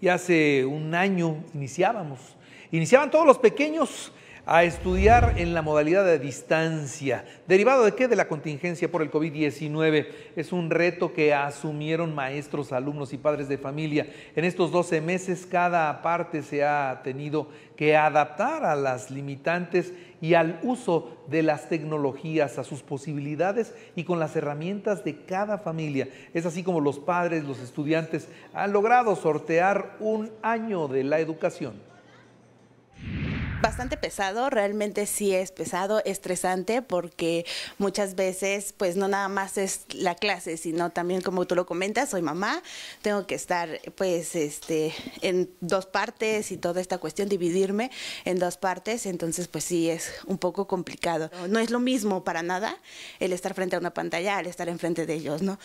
y hace un año iniciábamos. Iniciaban todos los pequeños a estudiar en la modalidad de distancia. ¿Derivado de qué? De la contingencia por el COVID-19. Es un reto que asumieron maestros, alumnos y padres de familia. En estos 12 meses cada parte se ha tenido que adaptar a las limitantes y al uso de las tecnologías, a sus posibilidades y con las herramientas de cada familia. Es así como los padres, los estudiantes han logrado sortear un año de la educación bastante pesado, realmente sí es pesado, estresante, porque muchas veces, pues no nada más es la clase, sino también como tú lo comentas, soy mamá, tengo que estar pues este en dos partes y toda esta cuestión, dividirme en dos partes, entonces pues sí es un poco complicado. No es lo mismo para nada el estar frente a una pantalla al estar enfrente de ellos, ¿no?